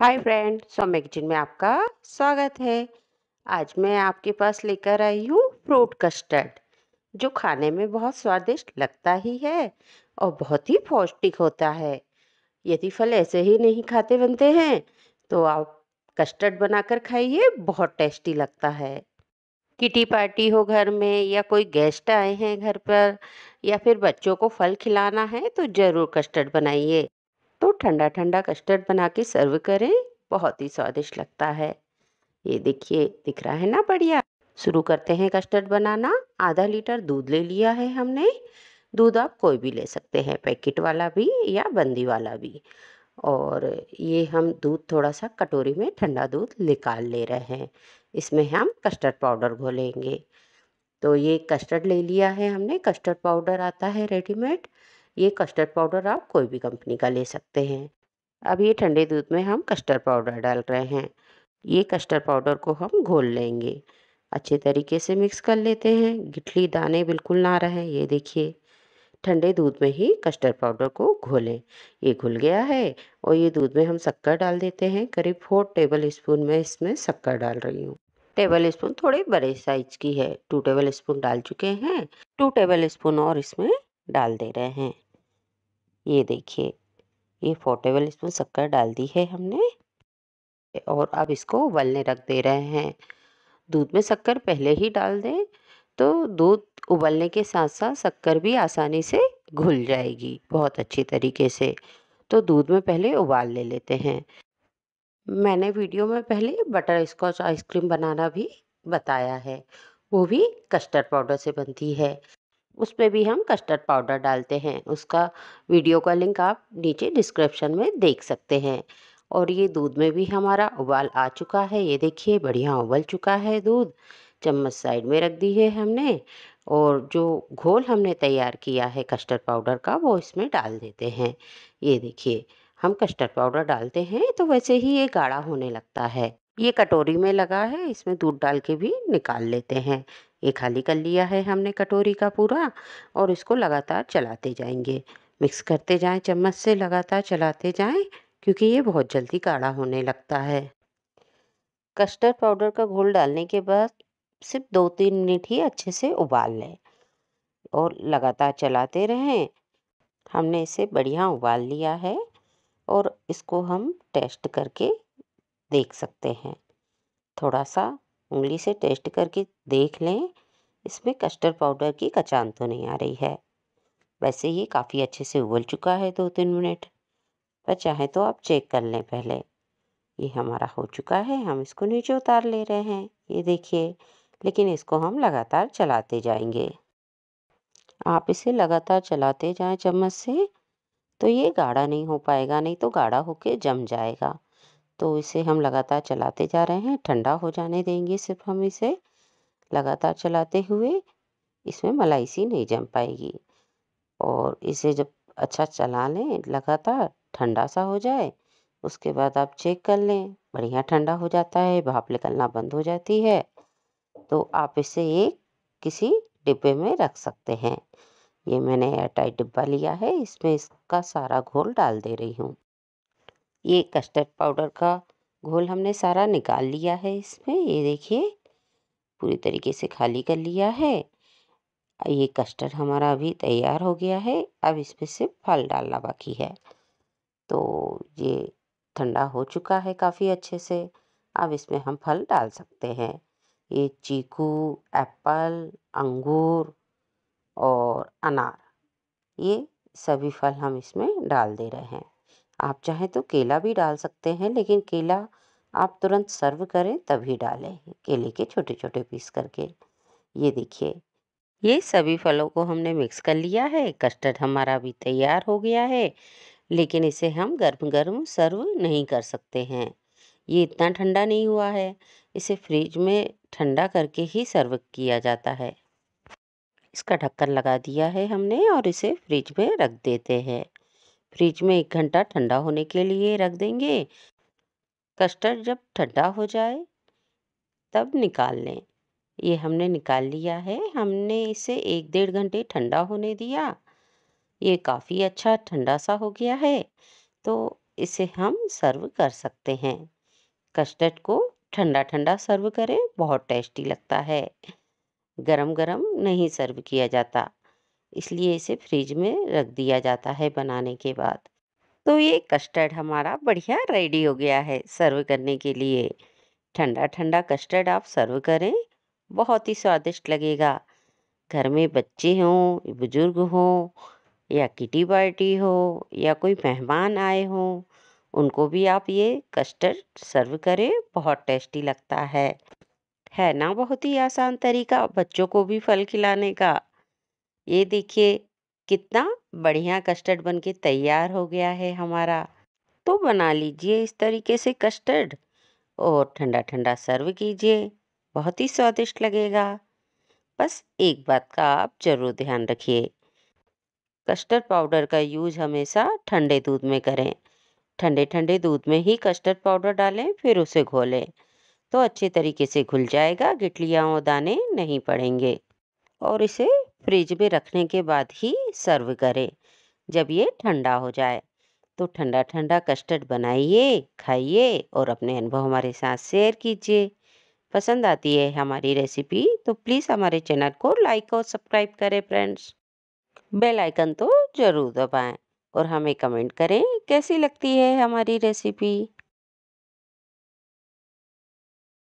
hi friend सौम्य magazine में आपका स्वागत है आज मैं आपके पास लेकर आई हूँ फ्रूट कस्टर्ड जो खाने में बहुत स्वादिष्ट लगता ही है और बहुत ही पौष्टिक होता है यदि फल ऐसे ही नहीं खाते बनते हैं तो आप कस्टर्ड बनाकर खाइए बहुत टेस्टी लगता है किटी पार्टी हो घर में या कोई गेस्ट आए हैं घर पर या फिर बच्चों को फल खिलाना है तो ज़रूर कस्टर्ड बनाइए तो ठंडा ठंडा कस्टर्ड बना के सर्व करें बहुत ही स्वादिष्ट लगता है ये देखिए दिख रहा है ना बढ़िया शुरू करते हैं कस्टर्ड बनाना आधा लीटर दूध ले लिया है हमने दूध आप कोई भी ले सकते हैं पैकेट वाला भी या बंदी वाला भी और ये हम दूध थोड़ा सा कटोरी में ठंडा दूध निकाल ले रहे हैं इसमें हम कस्टर्ड पाउडर घोलेंगे तो ये कस्टर्ड ले लिया है हमने कस्टर्ड पाउडर आता है रेडीमेड ये कस्टर्ड पाउडर आप कोई भी कंपनी का ले सकते हैं अब ये ठंडे दूध में हम कस्टर्ड पाउडर डाल रहे हैं ये कस्टर्ड पाउडर को हम घोल लेंगे अच्छे तरीके से मिक्स कर लेते हैं गिठली दाने बिल्कुल ना रहे ये देखिए ठंडे दूध में ही कस्टर्ड पाउडर को घोलें ये घुल गया है और ये दूध में हम शक्कर डाल देते हैं करीब फोर टेबल स्पून में इसमें शक्कर डाल रही हूँ टेबल स्पून थोड़े बड़े साइज की है टू टेबल स्पून डाल चुके हैं टू टेबल स्पून और इसमें डाल दे रहे हैं ये देखिए ये फोटेबल इसमें शक्कर डाल दी है हमने और अब इसको उबलने रख दे रहे हैं दूध में शक्कर पहले ही डाल दें तो दूध उबलने के साथ साथ शक्कर भी आसानी से घुल जाएगी बहुत अच्छी तरीके से तो दूध में पहले उबाल ले लेते हैं मैंने वीडियो में पहले बटर स्कॉच आइसक्रीम बनाना भी बताया है वो भी कस्टर्ड पाउडर से बनती है उस पर भी हम कस्टर्ड पाउडर डालते हैं उसका वीडियो का लिंक आप नीचे डिस्क्रिप्शन में देख सकते हैं और ये दूध में भी हमारा उबाल आ चुका है ये देखिए बढ़िया उबल चुका है दूध चम्मच साइड में रख दी है हमने और जो घोल हमने तैयार किया है कस्टर्ड पाउडर का वो इसमें डाल देते हैं ये देखिए हम कस्टर्ड पाउडर डालते हैं तो वैसे ही ये गाढ़ा होने लगता है ये कटोरी में लगा है इसमें दूध डाल के भी निकाल लेते हैं ये खाली कर लिया है हमने कटोरी का पूरा और इसको लगातार चलाते जाएंगे मिक्स करते जाएं चम्मच से लगातार चलाते जाएं क्योंकि ये बहुत जल्दी गाढ़ा होने लगता है कस्टर्ड पाउडर का घोल डालने के बाद सिर्फ दो तीन मिनट ही अच्छे से उबाल लें और लगातार चलाते रहें हमने इसे बढ़िया उबाल लिया है और इसको हम टेस्ट करके देख सकते हैं थोड़ा सा उंगली से टेस्ट करके देख लें इसमें कस्टर्ड पाउडर की कचान तो नहीं आ रही है वैसे ये काफ़ी अच्छे से उबल चुका है दो तीन मिनट पर चाहे तो आप चेक कर लें पहले ये हमारा हो चुका है हम इसको नीचे उतार ले रहे हैं ये देखिए लेकिन इसको हम लगातार चलाते जाएंगे आप इसे लगातार चलाते जाएं चम्मच से तो ये गाढ़ा नहीं हो पाएगा नहीं तो गाढ़ा होके जम जाएगा तो इसे हम लगातार चलाते जा रहे हैं ठंडा हो जाने देंगे सिर्फ हम इसे लगातार चलाते हुए इसमें मलाई सी नहीं जम पाएगी और इसे जब अच्छा चला लें लगातार ठंडा सा हो जाए उसके बाद आप चेक कर लें बढ़िया ठंडा हो जाता है भाप निकलना बंद हो जाती है तो आप इसे एक किसी डिब्बे में रख सकते हैं ये मैंने एयरटाइट डिब्बा लिया है इसमें इसका सारा घोल डाल दे रही हूँ ये कस्टर्ड पाउडर का घोल हमने सारा निकाल लिया है इसमें ये देखिए पूरी तरीके से खाली कर लिया है ये कस्टर्ड हमारा अभी तैयार हो गया है अब इसमें सिर्फ फल डालना बाकी है तो ये ठंडा हो चुका है काफ़ी अच्छे से अब इसमें हम फल डाल सकते हैं ये चीकू एप्पल अंगूर और अनार ये सभी फल हम इसमें डाल दे रहे हैं आप चाहें तो केला भी डाल सकते हैं लेकिन केला आप तुरंत सर्व करें तभी डालें केले के छोटे छोटे पीस करके ये देखिए ये सभी फलों को हमने मिक्स कर लिया है कस्टर्ड हमारा भी तैयार हो गया है लेकिन इसे हम गर्म गर्म सर्व नहीं कर सकते हैं ये इतना ठंडा नहीं हुआ है इसे फ्रिज में ठंडा करके ही सर्व किया जाता है इसका ढक्कन लगा दिया है हमने और इसे फ्रिज में रख देते हैं फ्रिज में एक घंटा ठंडा होने के लिए रख देंगे कस्टर्ड जब ठंडा हो जाए तब निकाल लें ये हमने निकाल लिया है हमने इसे एक डेढ़ घंटे ठंडा होने दिया ये काफ़ी अच्छा ठंडा सा हो गया है तो इसे हम सर्व कर सकते हैं कस्टर्ड को ठंडा ठंडा सर्व करें बहुत टेस्टी लगता है गरम गरम नहीं सर्व किया जाता इसलिए इसे फ्रिज में रख दिया जाता है बनाने के बाद तो ये कस्टर्ड हमारा बढ़िया रेडी हो गया है सर्व करने के लिए ठंडा ठंडा कस्टर्ड आप सर्व करें बहुत ही स्वादिष्ट लगेगा घर में बच्चे हों बुजुर्ग हों या किटी पार्टी हो या कोई मेहमान आए हों उनको भी आप ये कस्टर्ड सर्व करें बहुत टेस्टी लगता है है ना बहुत ही आसान तरीका बच्चों को भी फल खिलाने का ये देखिए कितना बढ़िया कस्टर्ड बनके तैयार हो गया है हमारा तो बना लीजिए इस तरीके से कस्टर्ड और ठंडा ठंडा सर्व कीजिए बहुत ही स्वादिष्ट लगेगा बस एक बात का आप ज़रूर ध्यान रखिए कस्टर्ड पाउडर का यूज हमेशा ठंडे दूध में करें ठंडे ठंडे दूध में ही कस्टर्ड पाउडर डालें फिर उसे घोलें तो अच्छे तरीके से घुल जाएगा गिटलियाँ और दाने नहीं पड़ेंगे और इसे फ्रिज में रखने के बाद ही सर्व करें जब ये ठंडा हो जाए तो ठंडा ठंडा कस्टर्ड बनाइए खाइए और अपने अनुभव हमारे साथ शेयर कीजिए पसंद आती है हमारी रेसिपी तो प्लीज़ हमारे चैनल को लाइक और सब्सक्राइब करें फ्रेंड्स बेल आइकन तो ज़रूर दबाएं और हमें कमेंट करें कैसी लगती है हमारी रेसिपी